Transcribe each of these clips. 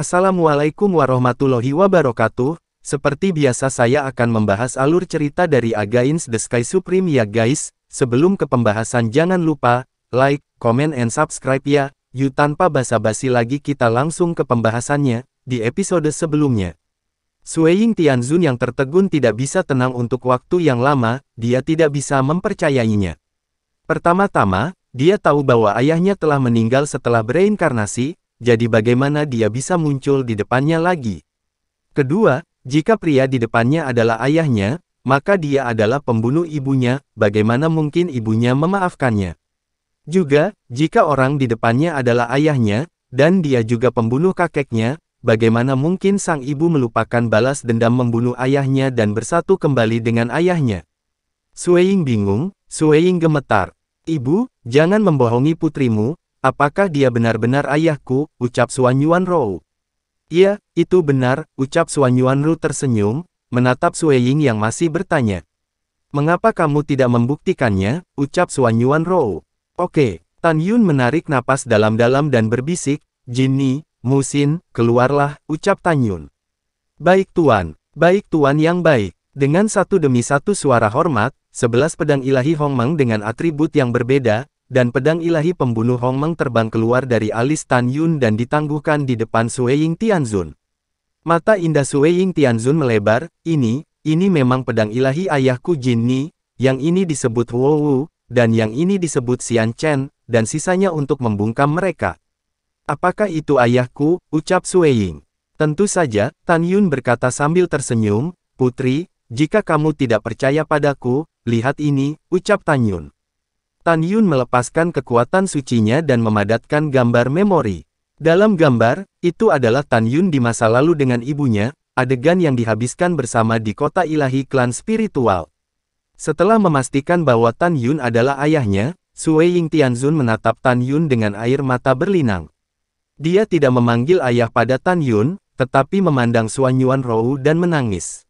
Assalamualaikum warahmatullahi wabarakatuh, seperti biasa saya akan membahas alur cerita dari Against the Sky Supreme ya guys, sebelum ke pembahasan jangan lupa, like, comment and subscribe ya, yuk tanpa basa-basi lagi kita langsung ke pembahasannya, di episode sebelumnya. Sueying Tianzun yang tertegun tidak bisa tenang untuk waktu yang lama, dia tidak bisa mempercayainya. Pertama-tama, dia tahu bahwa ayahnya telah meninggal setelah bereinkarnasi, jadi bagaimana dia bisa muncul di depannya lagi? Kedua, jika pria di depannya adalah ayahnya, maka dia adalah pembunuh ibunya, bagaimana mungkin ibunya memaafkannya? Juga, jika orang di depannya adalah ayahnya, dan dia juga pembunuh kakeknya, bagaimana mungkin sang ibu melupakan balas dendam membunuh ayahnya dan bersatu kembali dengan ayahnya? Sueying bingung, Sueying gemetar. Ibu, jangan membohongi putrimu, Apakah dia benar-benar ayahku, ucap Suan Yuan Rou. Iya, itu benar, ucap Suan Yuan Rou tersenyum, menatap Sue Ying yang masih bertanya. Mengapa kamu tidak membuktikannya, ucap Suan Yuan Rou. Oke, Tan Yun menarik napas dalam-dalam dan berbisik, Jinni, Musin, keluarlah, ucap Tan Yun. Baik tuan, baik tuan yang baik. Dengan satu demi satu suara hormat, sebelas pedang ilahi Hongmeng dengan atribut yang berbeda, dan pedang ilahi pembunuh Hong Meng terbang keluar dari alis Tan Yun dan ditangguhkan di depan Sueying Tianzun. Mata indah Sueying Tianzun melebar, ini, ini memang pedang ilahi ayahku Jin Ni, yang ini disebut Huo Wu, dan yang ini disebut Xian Chen, dan sisanya untuk membungkam mereka. Apakah itu ayahku, ucap Sueying. Tentu saja, Tan Yun berkata sambil tersenyum, Putri, jika kamu tidak percaya padaku, lihat ini, ucap Tan Yun. Tan Yun melepaskan kekuatan sucinya dan memadatkan gambar memori. Dalam gambar, itu adalah Tan Yun di masa lalu dengan ibunya, adegan yang dihabiskan bersama di kota ilahi klan spiritual. Setelah memastikan bahwa Tan Yun adalah ayahnya, Sui Ying Tianzun menatap Tan Yun dengan air mata berlinang. Dia tidak memanggil ayah pada Tan Yun, tetapi memandang Suan Yuan Rou dan menangis.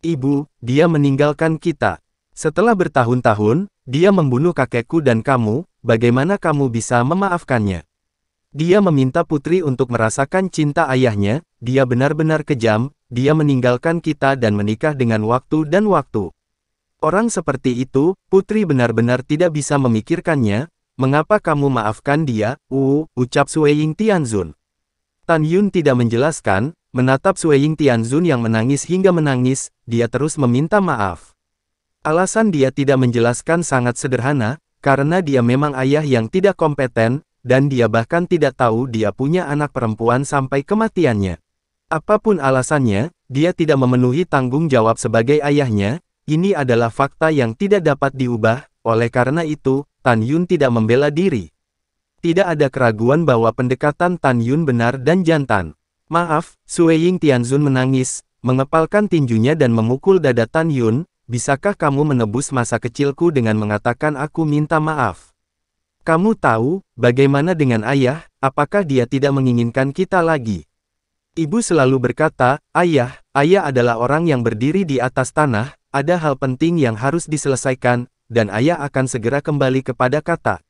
Ibu, dia meninggalkan kita. Setelah bertahun-tahun, dia membunuh kakekku dan kamu, bagaimana kamu bisa memaafkannya? Dia meminta putri untuk merasakan cinta ayahnya, dia benar-benar kejam, dia meninggalkan kita dan menikah dengan waktu dan waktu. Orang seperti itu, putri benar-benar tidak bisa memikirkannya, mengapa kamu maafkan dia, uh, ucap Sueying Tianzun. Tan Yun tidak menjelaskan, menatap Sueying Tianzun yang menangis hingga menangis, dia terus meminta maaf. Alasan dia tidak menjelaskan sangat sederhana, karena dia memang ayah yang tidak kompeten, dan dia bahkan tidak tahu dia punya anak perempuan sampai kematiannya. Apapun alasannya, dia tidak memenuhi tanggung jawab sebagai ayahnya, ini adalah fakta yang tidak dapat diubah, oleh karena itu, Tan Yun tidak membela diri. Tidak ada keraguan bahwa pendekatan Tan Yun benar dan jantan. Maaf, Sui Ying Tianzun menangis, mengepalkan tinjunya dan memukul dada Tan Yun, Bisakah kamu menebus masa kecilku dengan mengatakan aku minta maaf? Kamu tahu, bagaimana dengan ayah, apakah dia tidak menginginkan kita lagi? Ibu selalu berkata, ayah, ayah adalah orang yang berdiri di atas tanah, ada hal penting yang harus diselesaikan, dan ayah akan segera kembali kepada kata.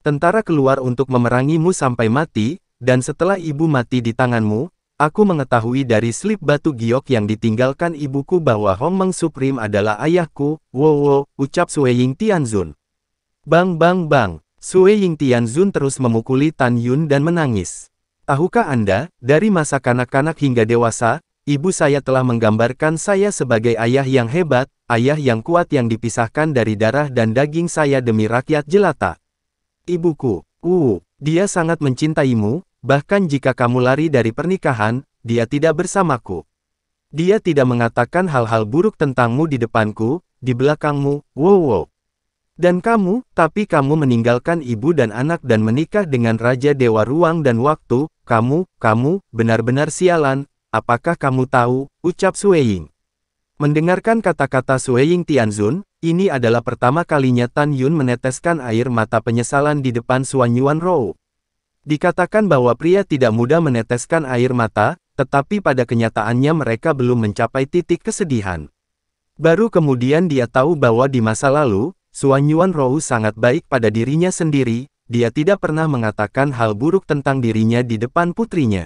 Tentara keluar untuk memerangimu sampai mati, dan setelah ibu mati di tanganmu, Aku mengetahui dari slip batu giok yang ditinggalkan ibuku bahwa Hong Meng Supreme adalah ayahku, wo ucap Sue Ying Tianzun. Bang bang bang, Sue Ying Tianzun terus memukuli Tan Yun dan menangis. Tahukah Anda, dari masa kanak-kanak hingga dewasa, ibu saya telah menggambarkan saya sebagai ayah yang hebat, ayah yang kuat yang dipisahkan dari darah dan daging saya demi rakyat jelata. Ibuku, uh, dia sangat mencintaimu, Bahkan jika kamu lari dari pernikahan, dia tidak bersamaku. Dia tidak mengatakan hal-hal buruk tentangmu di depanku, di belakangmu, wow wow. Dan kamu, tapi kamu meninggalkan ibu dan anak dan menikah dengan Raja Dewa Ruang dan Waktu, kamu, kamu, benar-benar sialan, apakah kamu tahu, ucap Sueying. Mendengarkan kata-kata Sueying Tianzun, ini adalah pertama kalinya Tan Yun meneteskan air mata penyesalan di depan Suanyuan Yuan Rou. Dikatakan bahwa pria tidak mudah meneteskan air mata, tetapi pada kenyataannya mereka belum mencapai titik kesedihan. Baru kemudian dia tahu bahwa di masa lalu, Suan Yuan Rou sangat baik pada dirinya sendiri, dia tidak pernah mengatakan hal buruk tentang dirinya di depan putrinya.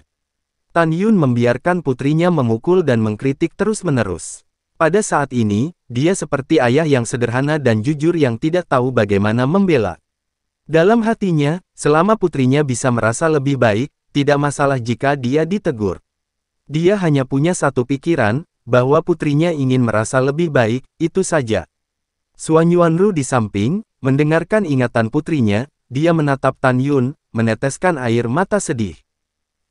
Tan Yun membiarkan putrinya memukul dan mengkritik terus-menerus. Pada saat ini, dia seperti ayah yang sederhana dan jujur yang tidak tahu bagaimana membela. Dalam hatinya, selama putrinya bisa merasa lebih baik, tidak masalah jika dia ditegur. Dia hanya punya satu pikiran, bahwa putrinya ingin merasa lebih baik, itu saja. Suan Yuanru di samping, mendengarkan ingatan putrinya, dia menatap Tan Yun, meneteskan air mata sedih.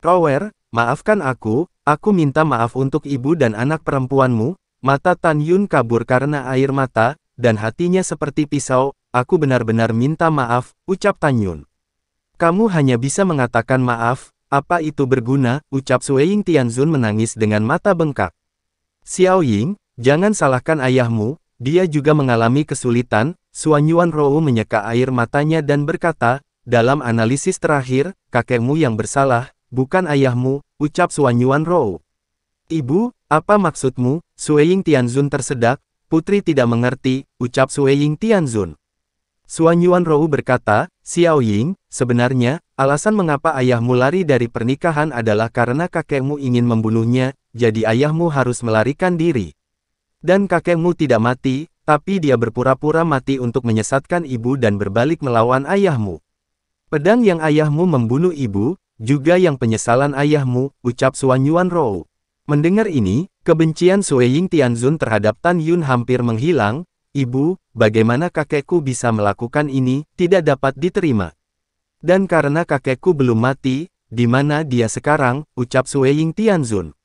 Rower, maafkan aku, aku minta maaf untuk ibu dan anak perempuanmu, mata Tan Yun kabur karena air mata, dan hatinya seperti pisau, Aku benar-benar minta maaf, ucap Tanyun. Kamu hanya bisa mengatakan maaf, apa itu berguna, ucap Sueying Tianzun menangis dengan mata bengkak. Xiao Ying, jangan salahkan ayahmu, dia juga mengalami kesulitan, Suan Yuan Rou menyeka air matanya dan berkata, dalam analisis terakhir, kakekmu yang bersalah, bukan ayahmu, ucap Suan Yuan Rou. Ibu, apa maksudmu, Sueying Tianzun tersedak, putri tidak mengerti, ucap Sueying Tianzun. Suan Yuan Rou berkata, Xiao Ying, sebenarnya, alasan mengapa ayahmu lari dari pernikahan adalah karena kakekmu ingin membunuhnya, jadi ayahmu harus melarikan diri. Dan kakekmu tidak mati, tapi dia berpura-pura mati untuk menyesatkan ibu dan berbalik melawan ayahmu. Pedang yang ayahmu membunuh ibu, juga yang penyesalan ayahmu, ucap Suan Yuan Rou. Mendengar ini, kebencian Sui Ying Tianzun terhadap Tan Yun hampir menghilang, Ibu, bagaimana kakekku bisa melakukan ini, tidak dapat diterima. Dan karena kakekku belum mati, di mana dia sekarang, ucap Sue Tianzun.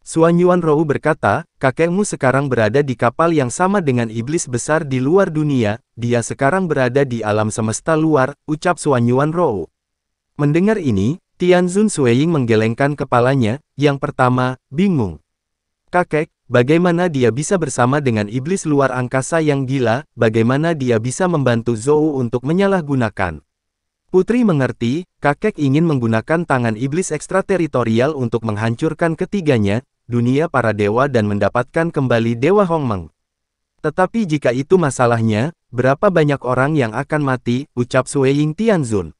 Suan Yuan Rou berkata, kakekmu sekarang berada di kapal yang sama dengan iblis besar di luar dunia, dia sekarang berada di alam semesta luar, ucap Suan Yuan Rou. Mendengar ini, Tianzun Sueying menggelengkan kepalanya, yang pertama, bingung. Kakek, Bagaimana dia bisa bersama dengan iblis luar angkasa yang gila, bagaimana dia bisa membantu Zou untuk menyalahgunakan. Putri mengerti, kakek ingin menggunakan tangan iblis ekstrateritorial untuk menghancurkan ketiganya, dunia para dewa dan mendapatkan kembali Dewa Hongmeng. Tetapi jika itu masalahnya, berapa banyak orang yang akan mati, ucap Sui Ying Tianzun.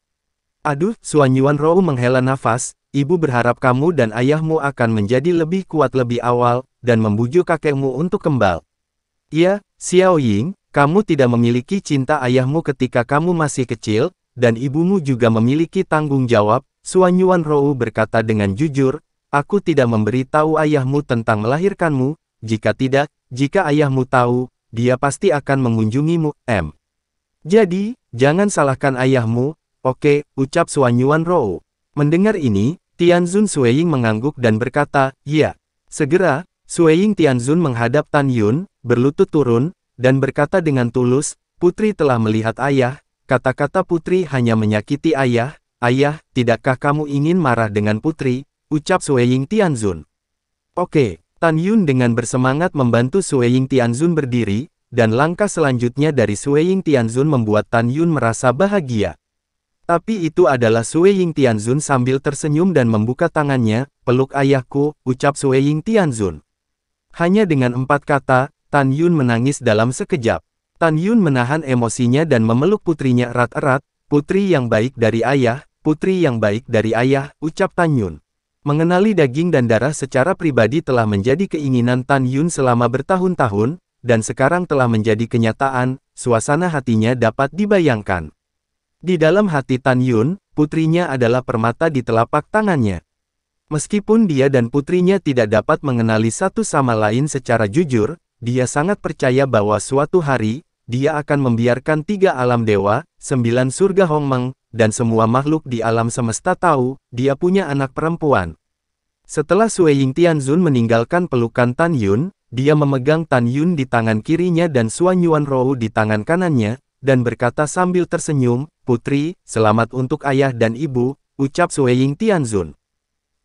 Aduh, Suan Yuan Rou menghela nafas, ibu berharap kamu dan ayahmu akan menjadi lebih kuat lebih awal, dan membujuk kakekmu untuk kembali. Iya, Xiao Ying, kamu tidak memiliki cinta ayahmu ketika kamu masih kecil, dan ibumu juga memiliki tanggung jawab, Suan Yuan Rou berkata dengan jujur, aku tidak memberitahu ayahmu tentang melahirkanmu, jika tidak, jika ayahmu tahu, dia pasti akan mengunjungimu, M. Jadi, jangan salahkan ayahmu, oke, ucap Suan Yuan Rou. Mendengar ini, Tianzun Zun Sueying mengangguk dan berkata, ya. Segera, Sueying Tianzun menghadap Tan Yun, berlutut turun, dan berkata dengan tulus, Putri telah melihat ayah, kata-kata putri hanya menyakiti ayah, ayah, tidakkah kamu ingin marah dengan putri, ucap Sueying Tianzun. Oke, Tan Yun dengan bersemangat membantu Sueying Tianzun berdiri, dan langkah selanjutnya dari Sueying Tianzun membuat Tan Yun merasa bahagia. Tapi itu adalah Sueying Tianzun sambil tersenyum dan membuka tangannya, peluk ayahku, ucap Sueying Tianzun. Hanya dengan empat kata, Tan Yun menangis dalam sekejap. Tan Yun menahan emosinya dan memeluk putrinya erat-erat, putri yang baik dari ayah, putri yang baik dari ayah, ucap Tan Yun. Mengenali daging dan darah secara pribadi telah menjadi keinginan Tan Yun selama bertahun-tahun, dan sekarang telah menjadi kenyataan, suasana hatinya dapat dibayangkan. Di dalam hati Tan Yun, putrinya adalah permata di telapak tangannya. Meskipun dia dan putrinya tidak dapat mengenali satu sama lain secara jujur, dia sangat percaya bahwa suatu hari, dia akan membiarkan tiga alam dewa, sembilan surga Hongmeng, dan semua makhluk di alam semesta tahu, dia punya anak perempuan. Setelah Sui Ying Tianzun meninggalkan pelukan Tan Yun, dia memegang Tan Yun di tangan kirinya dan Suan Yuan Rou di tangan kanannya, dan berkata sambil tersenyum, Putri, selamat untuk ayah dan ibu, ucap Sui Ying Tianzun.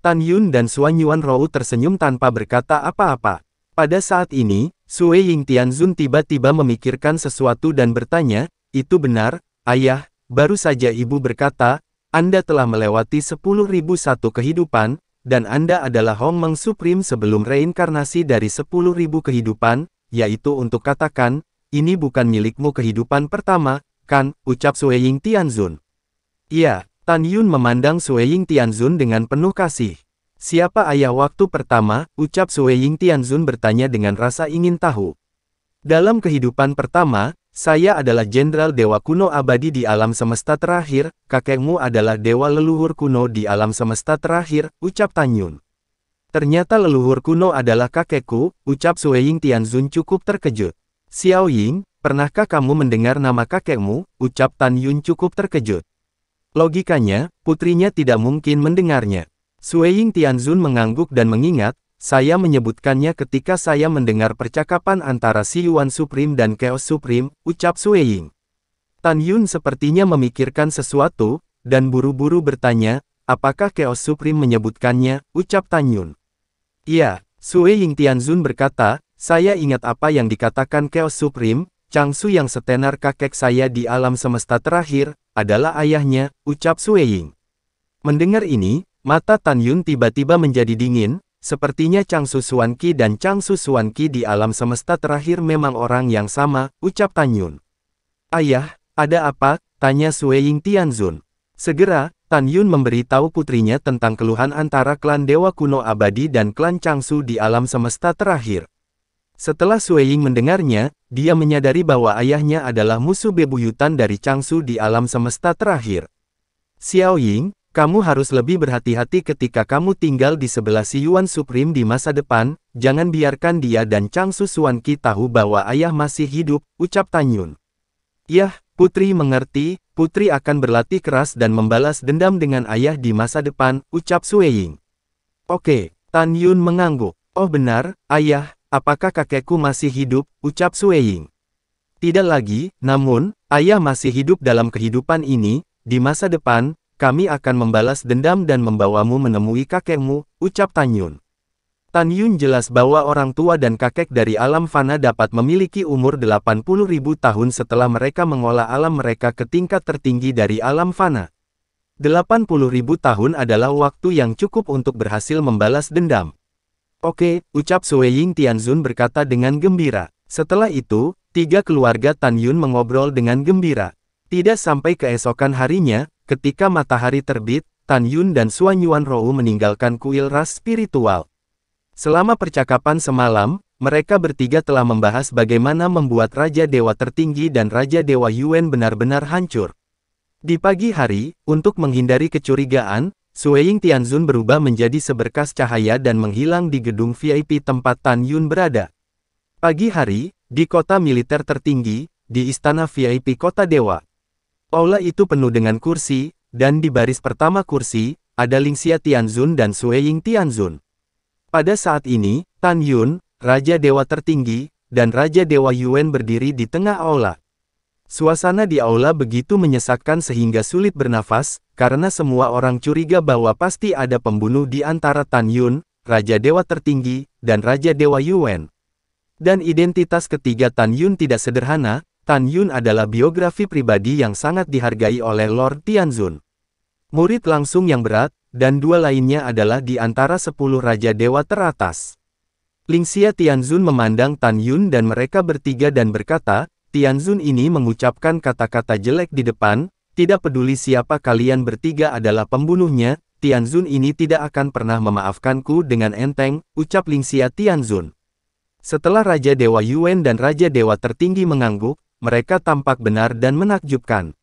Tan Yun dan Xuan Yuan Rou tersenyum tanpa berkata apa-apa. Pada saat ini, Sue Ying Tianzun tiba-tiba memikirkan sesuatu dan bertanya, itu benar, ayah, baru saja ibu berkata, Anda telah melewati 10.001 kehidupan, dan Anda adalah Hong Meng Supreme sebelum reinkarnasi dari 10.000 kehidupan, yaitu untuk katakan, ini bukan milikmu kehidupan pertama, kan, ucap Sue Ying Tianzun. Iya, Tan Yun memandang Sue Ying Tianzun dengan penuh kasih. Siapa ayah waktu pertama, ucap Sue Ying Tianzun bertanya dengan rasa ingin tahu. Dalam kehidupan pertama, saya adalah jenderal dewa kuno abadi di alam semesta terakhir, kakekmu adalah dewa leluhur kuno di alam semesta terakhir, ucap Tan Yun. Ternyata leluhur kuno adalah kakekku, ucap Sue Ying Tianzun cukup terkejut. Xiao Ying, pernahkah kamu mendengar nama kakekmu, ucap Tan Yun cukup terkejut. Logikanya, putrinya tidak mungkin mendengarnya. Sueying Tianzun mengangguk dan mengingat, saya menyebutkannya ketika saya mendengar percakapan antara Si Yuan Supreme dan Chaos Supreme, ucap Sueying. Tan Yun sepertinya memikirkan sesuatu, dan buru-buru bertanya, apakah Chaos Supreme menyebutkannya, ucap Tan Yun. Iya, Suying Tianzun berkata, saya ingat apa yang dikatakan Chaos Supreme, Changsu yang setenar kakek saya di alam semesta terakhir, adalah ayahnya, ucap Ying. Mendengar ini, mata Tan Yun tiba-tiba menjadi dingin, sepertinya Chang Su Suan Qi dan Chang Su Suan Qi di alam semesta terakhir memang orang yang sama, ucap Tan Yun. Ayah, ada apa? Tanya Sueying Tianzun. Segera, Tan Yun memberitahu putrinya tentang keluhan antara klan Dewa Kuno Abadi dan klan Changsu di alam semesta terakhir. Setelah Sueying mendengarnya, dia menyadari bahwa ayahnya adalah musuh bebuyutan dari Changsu di alam semesta terakhir. Xiao Ying, kamu harus lebih berhati-hati ketika kamu tinggal di sebelah Yuan Supreme di masa depan, jangan biarkan dia dan Changsu Suanki tahu bahwa ayah masih hidup, ucap Tanyun. Yah, Putri mengerti, Putri akan berlatih keras dan membalas dendam dengan ayah di masa depan, ucap Sueying. Oke, Tan Yun mengangguk. Oh benar, ayah, Apakah kakekku masih hidup? Ucap Sueying. Tidak lagi, namun, ayah masih hidup dalam kehidupan ini, di masa depan, kami akan membalas dendam dan membawamu menemui kakekmu, ucap Tan Yun. Tan Yun jelas bahwa orang tua dan kakek dari alam fana dapat memiliki umur 80.000 tahun setelah mereka mengolah alam mereka ke tingkat tertinggi dari alam fana. 80.000 tahun adalah waktu yang cukup untuk berhasil membalas dendam. Oke, ucap Sueying Tianzun berkata dengan gembira. Setelah itu, tiga keluarga Tan Yun mengobrol dengan gembira. Tidak sampai keesokan harinya, ketika matahari terbit, Tan Yun dan Suan Yuan Rou meninggalkan kuil ras spiritual. Selama percakapan semalam, mereka bertiga telah membahas bagaimana membuat Raja Dewa Tertinggi dan Raja Dewa Yuan benar-benar hancur. Di pagi hari, untuk menghindari kecurigaan, Sueying Tianzun berubah menjadi seberkas cahaya dan menghilang di gedung VIP tempat Tan Yun berada. Pagi hari, di kota militer tertinggi, di istana VIP kota dewa. Aula itu penuh dengan kursi, dan di baris pertama kursi, ada Lingxia Tianzun dan Sueying Tianzun. Pada saat ini, Tan Yun, Raja Dewa Tertinggi, dan Raja Dewa Yuan berdiri di tengah aula. Suasana di aula begitu menyesatkan sehingga sulit bernafas, karena semua orang curiga bahwa pasti ada pembunuh di antara Tan Yun, Raja Dewa Tertinggi, dan Raja Dewa Yuan. Dan identitas ketiga Tan Yun tidak sederhana, Tan Yun adalah biografi pribadi yang sangat dihargai oleh Lord Tianzun. Murid langsung yang berat, dan dua lainnya adalah di antara sepuluh Raja Dewa teratas. Lingxia Tianzun memandang Tan Yun dan mereka bertiga dan berkata, Tianzun ini mengucapkan kata-kata jelek di depan, tidak peduli siapa kalian bertiga adalah pembunuhnya, Tianzun ini tidak akan pernah memaafkanku dengan enteng, ucap Lingxia Tianzun. Setelah Raja Dewa Yuan dan Raja Dewa Tertinggi mengangguk, mereka tampak benar dan menakjubkan.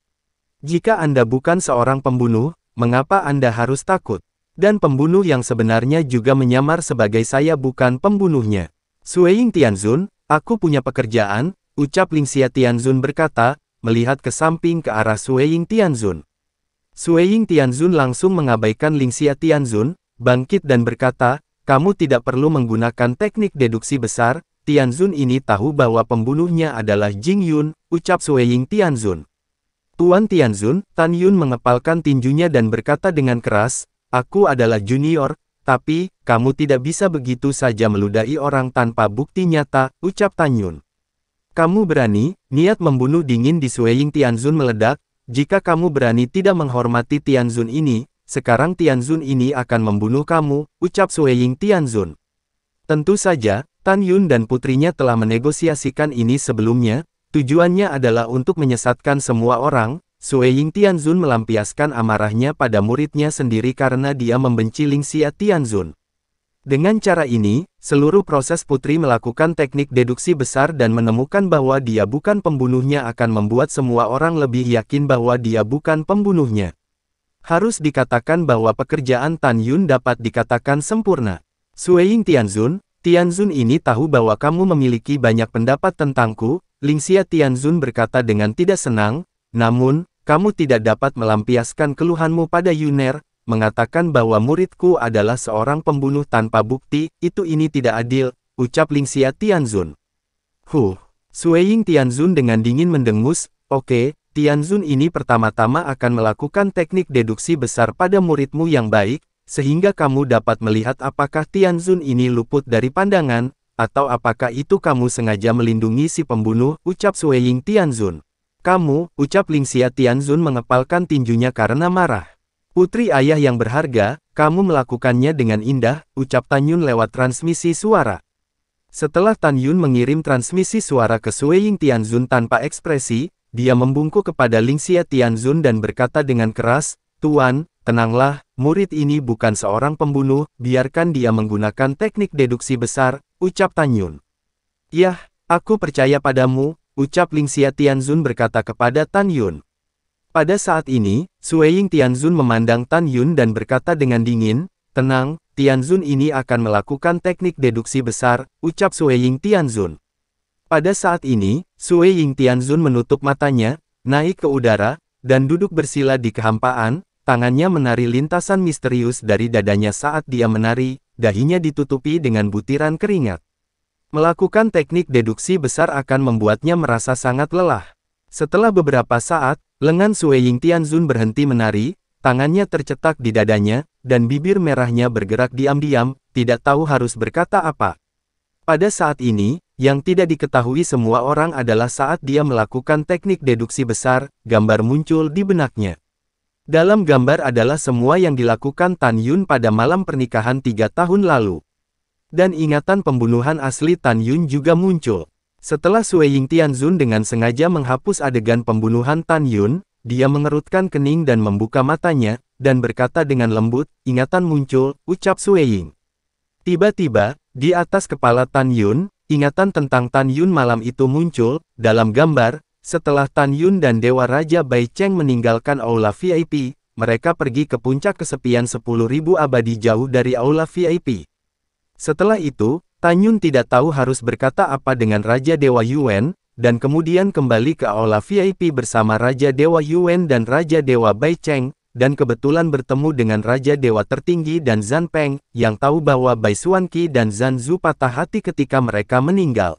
Jika Anda bukan seorang pembunuh, mengapa Anda harus takut? Dan pembunuh yang sebenarnya juga menyamar sebagai saya bukan pembunuhnya. Sueying Tianzun, aku punya pekerjaan, ucap Ling Xia Tianzun berkata, melihat ke samping ke arah Sueying Tianzun. Sueying Tianzun langsung mengabaikan Ling Xia Tianzun, bangkit dan berkata, kamu tidak perlu menggunakan teknik deduksi besar, Tianzun ini tahu bahwa pembunuhnya adalah Jing Yun, ucap Sueying Tianzun. Tuan Tianzun, Tan Yun mengepalkan tinjunya dan berkata dengan keras, Aku adalah junior, tapi, kamu tidak bisa begitu saja meludahi orang tanpa bukti nyata, ucap Tan Yun. Kamu berani, niat membunuh dingin di Sueying Tianzun meledak, jika kamu berani tidak menghormati Tianzun ini, sekarang Tianzun ini akan membunuh kamu, ucap Sueying Tianzun. Tentu saja, Tan Yun dan putrinya telah menegosiasikan ini sebelumnya, tujuannya adalah untuk menyesatkan semua orang, Sueying Tianzun melampiaskan amarahnya pada muridnya sendiri karena dia membenci Ling Xia Tianzun. Dengan cara ini, seluruh proses putri melakukan teknik deduksi besar dan menemukan bahwa dia bukan pembunuhnya akan membuat semua orang lebih yakin bahwa dia bukan pembunuhnya. Harus dikatakan bahwa pekerjaan Tan Yun dapat dikatakan sempurna. Sueying Tianzun, Tianzun ini tahu bahwa kamu memiliki banyak pendapat tentangku, Lingxia Tianzun berkata dengan tidak senang, namun, kamu tidak dapat melampiaskan keluhanmu pada Yuner, mengatakan bahwa muridku adalah seorang pembunuh tanpa bukti, itu ini tidak adil, ucap Ling Xia Tianzun. Huh, Sueying Tianzun dengan dingin mendengus, oke, okay, Tianzun ini pertama-tama akan melakukan teknik deduksi besar pada muridmu yang baik, sehingga kamu dapat melihat apakah Tianzun ini luput dari pandangan, atau apakah itu kamu sengaja melindungi si pembunuh, ucap Sueying Tianzun. Kamu, ucap Ling Xia Tianzun mengepalkan tinjunya karena marah. Putri ayah yang berharga, kamu melakukannya dengan indah, ucap Tan Yun lewat transmisi suara. Setelah Tan Yun mengirim transmisi suara ke Sueying Tianzun tanpa ekspresi, dia membungkuk kepada Ling Lingxia Tianzun dan berkata dengan keras, Tuan, tenanglah, murid ini bukan seorang pembunuh, biarkan dia menggunakan teknik deduksi besar, ucap Tan Yun. Yah, aku percaya padamu, ucap Ling Lingxia Tianzun berkata kepada Tan Yun. Pada saat ini, Sueying Tianzun memandang Tan Yun dan berkata dengan dingin, tenang, Tianzun ini akan melakukan teknik deduksi besar, ucap Sueying Tianzun. Pada saat ini, Sueying Tianzun menutup matanya, naik ke udara, dan duduk bersila di kehampaan, tangannya menari lintasan misterius dari dadanya saat dia menari, dahinya ditutupi dengan butiran keringat. Melakukan teknik deduksi besar akan membuatnya merasa sangat lelah. Setelah beberapa saat, lengan Sue Ying Tianzun berhenti menari, tangannya tercetak di dadanya, dan bibir merahnya bergerak diam-diam, tidak tahu harus berkata apa. Pada saat ini, yang tidak diketahui semua orang adalah saat dia melakukan teknik deduksi besar, gambar muncul di benaknya. Dalam gambar adalah semua yang dilakukan Tan Yun pada malam pernikahan tiga tahun lalu. Dan ingatan pembunuhan asli Tan Yun juga muncul. Setelah Sui Ying Tianzun dengan sengaja menghapus adegan pembunuhan Tan Yun, dia mengerutkan kening dan membuka matanya, dan berkata dengan lembut, ingatan muncul, ucap Sui Ying. Tiba-tiba, di atas kepala Tan Yun, ingatan tentang Tan Yun malam itu muncul, dalam gambar, setelah Tan Yun dan Dewa Raja Bai Cheng meninggalkan Aula VIP, mereka pergi ke puncak kesepian 10.000 abadi jauh dari Aula VIP. Setelah itu, Tanyun tidak tahu harus berkata apa dengan Raja Dewa Yuan, dan kemudian kembali ke aula VIP bersama Raja Dewa Yuan dan Raja Dewa Bai Cheng, dan kebetulan bertemu dengan Raja Dewa Tertinggi dan Zan Peng, yang tahu bahwa Bai Xuan Qi dan Zan Zu patah hati ketika mereka meninggal.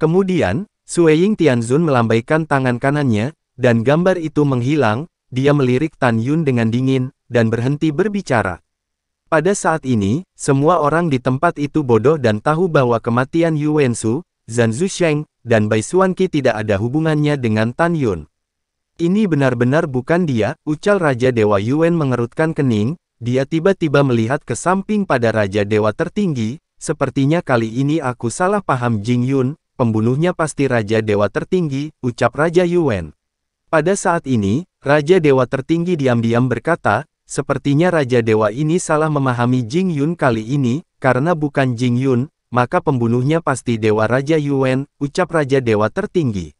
Kemudian, Sueying Tianzun melambaikan tangan kanannya, dan gambar itu menghilang, dia melirik Tan Yun dengan dingin, dan berhenti berbicara. Pada saat ini, semua orang di tempat itu bodoh dan tahu bahwa kematian Yu Wensu, Zhan Zusheng, dan Bai Xuanqi tidak ada hubungannya dengan Tan Yun. Ini benar-benar bukan dia, ucal Raja Dewa Yuan mengerutkan kening, dia tiba-tiba melihat ke samping pada Raja Dewa tertinggi, sepertinya kali ini aku salah paham Jing Yun, pembunuhnya pasti Raja Dewa tertinggi, ucap Raja Yuan. Pada saat ini, Raja Dewa tertinggi diam-diam berkata, Sepertinya Raja Dewa ini salah memahami Jing Yun kali ini, karena bukan Jing Yun, maka pembunuhnya pasti Dewa Raja Yuan, ucap Raja Dewa tertinggi.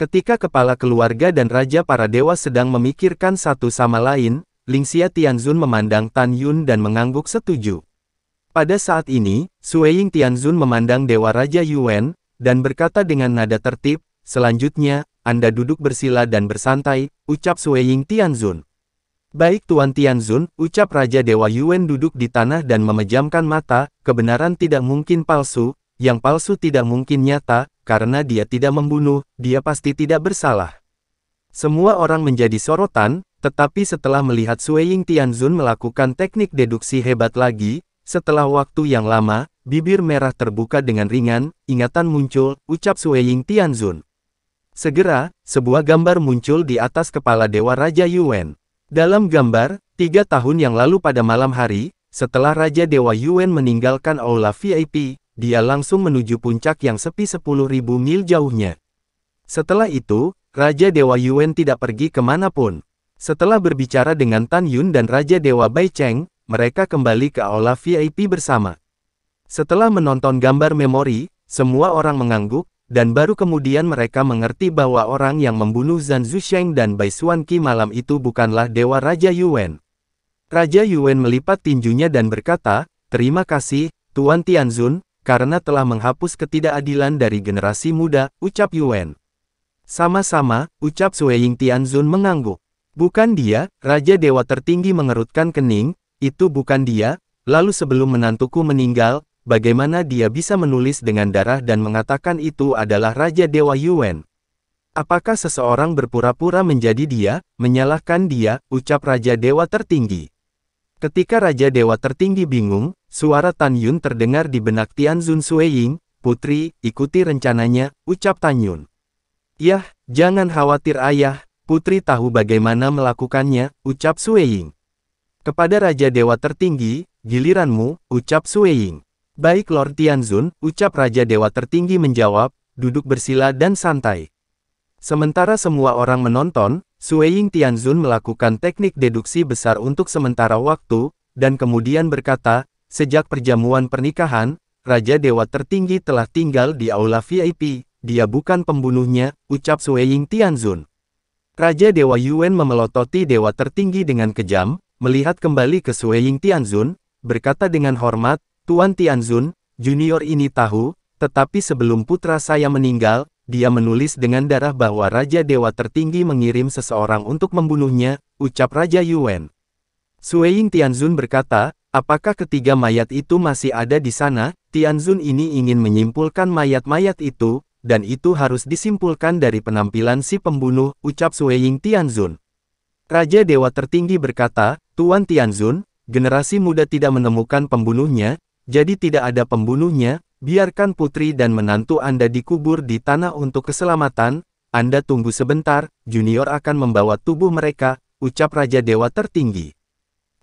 Ketika kepala keluarga dan Raja para Dewa sedang memikirkan satu sama lain, Ling Xia Tianzun memandang Tan Yun dan mengangguk setuju. Pada saat ini, Sueying Tianzun memandang Dewa Raja Yuan, dan berkata dengan nada tertib, selanjutnya, Anda duduk bersila dan bersantai, ucap Sueying Tianzun. Baik Tuan Tianzun, ucap Raja Dewa Yuan duduk di tanah dan memejamkan mata, kebenaran tidak mungkin palsu, yang palsu tidak mungkin nyata, karena dia tidak membunuh, dia pasti tidak bersalah. Semua orang menjadi sorotan, tetapi setelah melihat Sueying Tianzun melakukan teknik deduksi hebat lagi, setelah waktu yang lama, bibir merah terbuka dengan ringan, ingatan muncul, ucap Sueying Tianzun. Segera, sebuah gambar muncul di atas kepala Dewa Raja Yuan. Dalam gambar, tiga tahun yang lalu pada malam hari, setelah Raja Dewa Yuan meninggalkan aula VIP, dia langsung menuju puncak yang sepi 10.000 mil jauhnya. Setelah itu, Raja Dewa Yuan tidak pergi kemanapun. Setelah berbicara dengan Tan Yun dan Raja Dewa Bai Cheng, mereka kembali ke aula VIP bersama. Setelah menonton gambar memori, semua orang mengangguk, dan baru kemudian mereka mengerti bahwa orang yang membunuh Zhan Zusheng dan Bai Xuan malam itu bukanlah Dewa Raja Yuan. Raja Yuan melipat tinjunya dan berkata, Terima kasih, Tuan Tianzun, karena telah menghapus ketidakadilan dari generasi muda, ucap Yuan. Sama-sama, ucap Sueying Tianzun mengangguk. Bukan dia, Raja Dewa Tertinggi mengerutkan kening, itu bukan dia, lalu sebelum menantuku meninggal, Bagaimana dia bisa menulis dengan darah dan mengatakan itu adalah Raja Dewa Yuan? Apakah seseorang berpura-pura menjadi dia, menyalahkan dia, ucap Raja Dewa tertinggi? Ketika Raja Dewa tertinggi bingung, suara Tan Yun terdengar di benak Tian Zun Sueying, Putri, ikuti rencananya, ucap Tan Yun. Yah, jangan khawatir ayah, Putri tahu bagaimana melakukannya, ucap Sueying. Kepada Raja Dewa tertinggi, giliranmu, ucap Sueying. Baik Lord Tianzun, ucap Raja Dewa Tertinggi menjawab, duduk bersila dan santai. Sementara semua orang menonton, Sueying Tianzun melakukan teknik deduksi besar untuk sementara waktu, dan kemudian berkata, sejak perjamuan pernikahan, Raja Dewa Tertinggi telah tinggal di Aula VIP, dia bukan pembunuhnya, ucap Sueying Tianzun. Raja Dewa Yuan memelototi Dewa Tertinggi dengan kejam, melihat kembali ke Sueying Tianzun, berkata dengan hormat, Tuan Tianzun, junior ini tahu, tetapi sebelum putra saya meninggal, dia menulis dengan darah bahwa Raja Dewa Tertinggi mengirim seseorang untuk membunuhnya, ucap Raja Yuan. Sueying Tianzun berkata, apakah ketiga mayat itu masih ada di sana? Tianzun ini ingin menyimpulkan mayat-mayat itu, dan itu harus disimpulkan dari penampilan si pembunuh, ucap Sueying Tianzun. Raja Dewa Tertinggi berkata, Tuan Tianzun, generasi muda tidak menemukan pembunuhnya, jadi tidak ada pembunuhnya, biarkan putri dan menantu Anda dikubur di tanah untuk keselamatan, Anda tunggu sebentar, junior akan membawa tubuh mereka, ucap Raja Dewa Tertinggi.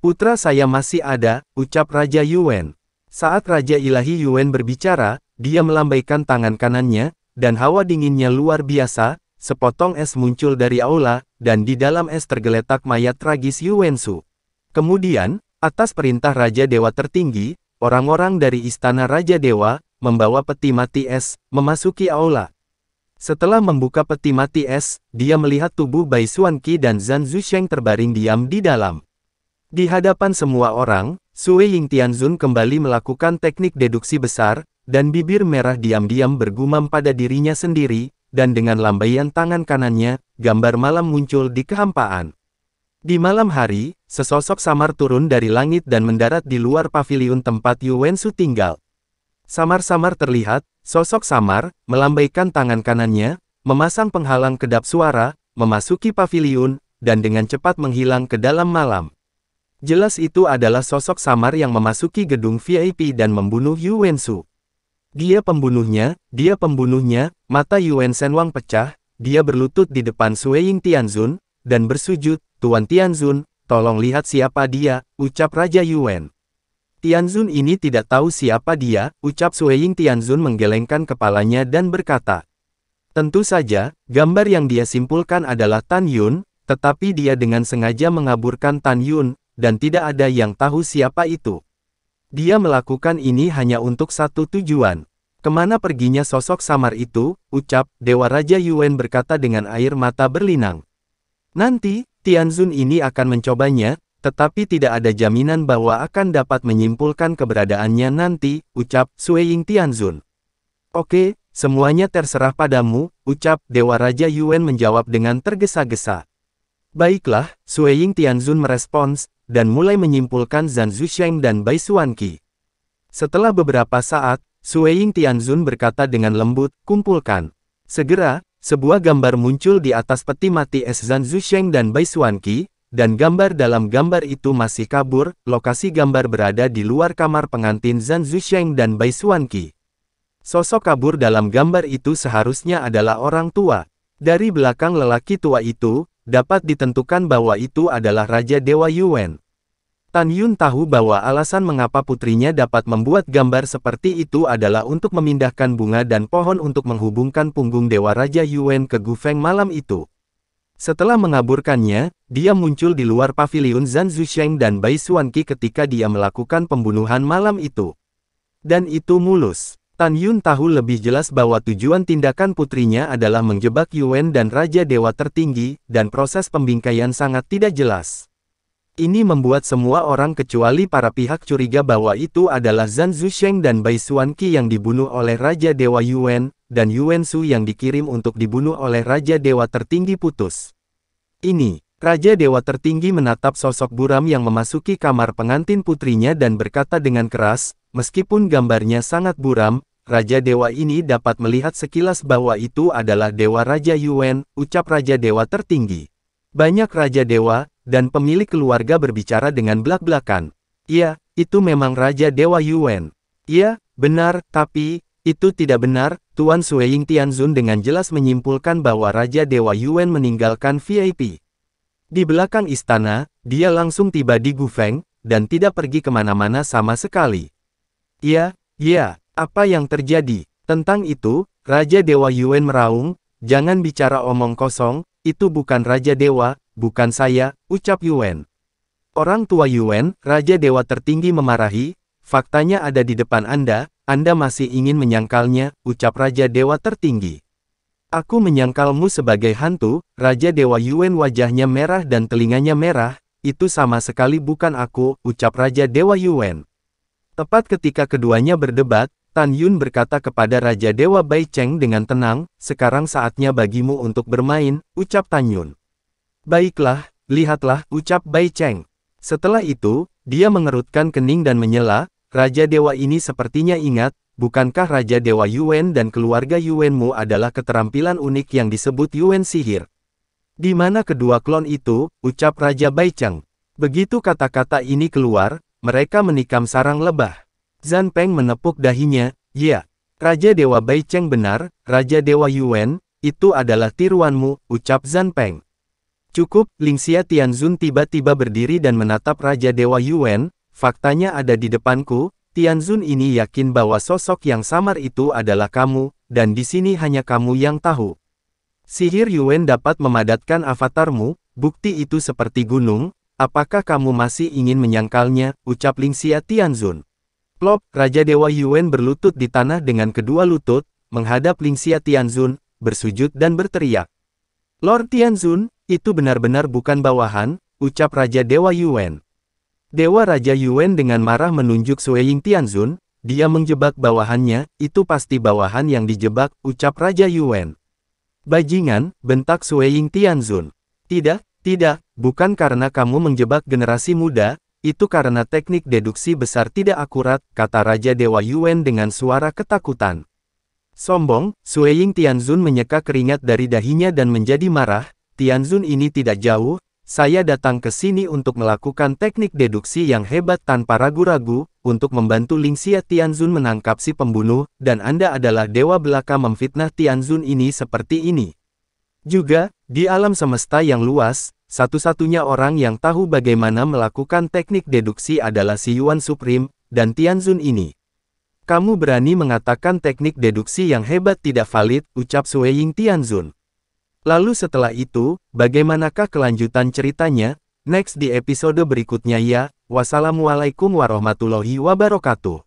Putra saya masih ada, ucap Raja Yuan. Saat Raja Ilahi Yuan berbicara, dia melambaikan tangan kanannya, dan hawa dinginnya luar biasa, sepotong es muncul dari aula, dan di dalam es tergeletak mayat tragis Yuan Su. Kemudian, atas perintah Raja Dewa Tertinggi, Orang-orang dari Istana Raja Dewa, membawa peti mati es, memasuki aula. Setelah membuka peti mati es, dia melihat tubuh Bai Xuanqi dan Zhan Zusheng terbaring diam di dalam. Di hadapan semua orang, Sui Ying Tianzun kembali melakukan teknik deduksi besar, dan bibir merah diam-diam bergumam pada dirinya sendiri, dan dengan lambaian tangan kanannya, gambar malam muncul di kehampaan. Di malam hari, sesosok samar turun dari langit dan mendarat di luar paviliun tempat Yuwensu tinggal. Samar-samar terlihat, sosok samar, melambaikan tangan kanannya, memasang penghalang kedap suara, memasuki paviliun, dan dengan cepat menghilang ke dalam malam. Jelas itu adalah sosok samar yang memasuki gedung VIP dan membunuh Yuwensu. Dia pembunuhnya, dia pembunuhnya, mata Yuen Senwang pecah, dia berlutut di depan Sui Ying Tianzun, dan bersujud, Tuan Tianzun, tolong lihat siapa dia, ucap Raja Yuan. Tianzun ini tidak tahu siapa dia, ucap Sueying Tianzun menggelengkan kepalanya dan berkata. Tentu saja, gambar yang dia simpulkan adalah Tan Yun, tetapi dia dengan sengaja mengaburkan Tan Yun, dan tidak ada yang tahu siapa itu. Dia melakukan ini hanya untuk satu tujuan. Kemana perginya sosok samar itu, ucap, Dewa Raja Yuan berkata dengan air mata berlinang. Nanti, Tianzun ini akan mencobanya, tetapi tidak ada jaminan bahwa akan dapat menyimpulkan keberadaannya nanti, ucap Sueying Tianzun. Oke, semuanya terserah padamu, ucap Dewa Raja Yuan menjawab dengan tergesa-gesa. Baiklah, Sueying Tianzun merespons, dan mulai menyimpulkan Zhan Zusheng dan Bai Suanki. Setelah beberapa saat, Sueying Tianzun berkata dengan lembut, kumpulkan. Segera, sebuah gambar muncul di atas peti mati Es Zhan Zusheng dan Bai Xuanqi, dan gambar dalam gambar itu masih kabur, lokasi gambar berada di luar kamar pengantin Zhan Zusheng dan Bai Xuanqi. Sosok kabur dalam gambar itu seharusnya adalah orang tua. Dari belakang lelaki tua itu, dapat ditentukan bahwa itu adalah Raja Dewa Yuan. Tan Yun tahu bahwa alasan mengapa putrinya dapat membuat gambar seperti itu adalah untuk memindahkan bunga dan pohon untuk menghubungkan punggung Dewa Raja Yuan ke Gu Feng malam itu. Setelah mengaburkannya, dia muncul di luar pavilion Zhan Zusheng dan Bai Suanqi ketika dia melakukan pembunuhan malam itu. Dan itu mulus. Tan Yun tahu lebih jelas bahwa tujuan tindakan putrinya adalah menjebak Yuan dan Raja Dewa Tertinggi, dan proses pembingkaian sangat tidak jelas. Ini membuat semua orang kecuali para pihak curiga bahwa itu adalah Zhan Zusheng dan Bai Xuanqi yang dibunuh oleh Raja Dewa Yuan, dan Yuan Su yang dikirim untuk dibunuh oleh Raja Dewa Tertinggi putus. Ini, Raja Dewa Tertinggi menatap sosok buram yang memasuki kamar pengantin putrinya dan berkata dengan keras, meskipun gambarnya sangat buram, Raja Dewa ini dapat melihat sekilas bahwa itu adalah Dewa Raja Yuan, ucap Raja Dewa tertinggi. Banyak Raja Dewa, dan pemilik keluarga berbicara dengan belak-belakan. Iya, itu memang Raja Dewa Yuan. Iya, benar, tapi, itu tidak benar, Tuan Sueying Tianzun dengan jelas menyimpulkan bahwa Raja Dewa Yuan meninggalkan VIP. Di belakang istana, dia langsung tiba di Gufeng, dan tidak pergi kemana-mana sama sekali. Iya, iya, apa yang terjadi? Tentang itu, Raja Dewa Yuan meraung, jangan bicara omong kosong, itu bukan Raja Dewa, bukan saya, ucap Yuan. Orang tua Yuan, Raja Dewa tertinggi memarahi, faktanya ada di depan Anda, Anda masih ingin menyangkalnya, ucap Raja Dewa tertinggi. Aku menyangkalmu sebagai hantu, Raja Dewa Yuan wajahnya merah dan telinganya merah, itu sama sekali bukan aku, ucap Raja Dewa Yuan. Tepat ketika keduanya berdebat, Tan Yun berkata kepada Raja Dewa Bai Cheng dengan tenang, sekarang saatnya bagimu untuk bermain, ucap Tan Yun. Baiklah, lihatlah, ucap Bai Cheng. Setelah itu, dia mengerutkan kening dan menyela, Raja Dewa ini sepertinya ingat, bukankah Raja Dewa Yuan dan keluarga Yuanmu adalah keterampilan unik yang disebut Yuan sihir. Di mana kedua klon itu, ucap Raja Bai Cheng. Begitu kata-kata ini keluar, mereka menikam sarang lebah. Zan Peng menepuk dahinya, ya, Raja Dewa Bai Cheng benar, Raja Dewa Yuan, itu adalah tiruanmu, ucap Zan Peng. Cukup, Ling Xia Tianzun tiba-tiba berdiri dan menatap Raja Dewa Yuan, faktanya ada di depanku, Tianzun ini yakin bahwa sosok yang samar itu adalah kamu, dan di sini hanya kamu yang tahu. Sihir Yuan dapat memadatkan avatarmu, bukti itu seperti gunung, apakah kamu masih ingin menyangkalnya, ucap Ling Xia Tianzun. Plop, Raja Dewa Yuan berlutut di tanah dengan kedua lutut, menghadap Ling Xia Tianzun, bersujud dan berteriak. Lord Tianzun, itu benar-benar bukan bawahan, ucap Raja Dewa Yuan. Dewa Raja Yuan dengan marah menunjuk Sueying Tianzun, dia menjebak bawahannya, itu pasti bawahan yang dijebak, ucap Raja Yuan. Bajingan, bentak Sueying Tianzun. Tidak, tidak, bukan karena kamu menjebak generasi muda, itu karena teknik deduksi besar tidak akurat, kata Raja Dewa Yuan dengan suara ketakutan. Sombong, Sueying Tianzun menyeka keringat dari dahinya dan menjadi marah, Tianzun ini tidak jauh, saya datang ke sini untuk melakukan teknik deduksi yang hebat tanpa ragu-ragu, untuk membantu Ling Xia Tianzun menangkap si pembunuh, dan Anda adalah dewa belaka memfitnah Tianzun ini seperti ini. Juga, di alam semesta yang luas, satu-satunya orang yang tahu bagaimana melakukan teknik deduksi adalah si Yuan Supreme, dan Tianzun ini. Kamu berani mengatakan teknik deduksi yang hebat tidak valid, ucap Sui Ying Tianzun. Lalu setelah itu, bagaimanakah kelanjutan ceritanya? Next di episode berikutnya ya, wassalamualaikum warahmatullahi wabarakatuh.